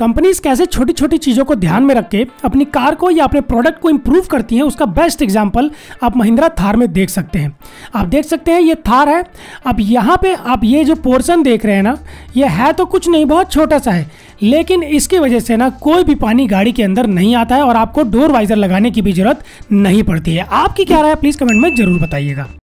companies कैसे छोटी छोटी चीज़ों को ध्यान में रख के अपनी कार को या अपने प्रोडक्ट को इम्प्रूव करती हैं उसका बेस्ट एग्जाम्पल आप महिंद्रा थार में देख सकते हैं आप देख सकते हैं ये थार है अब यहाँ पे आप ये जो पोर्सन देख रहे हैं ना ये है तो कुछ नहीं बहुत छोटा सा है लेकिन इसकी वजह से ना कोई भी पानी गाड़ी के अंदर नहीं आता है और आपको डोर वाइजर लगाने की भी जरूरत नहीं पड़ती है आपकी क्या राय प्लीज़ कमेंट में ज़रूर बताइएगा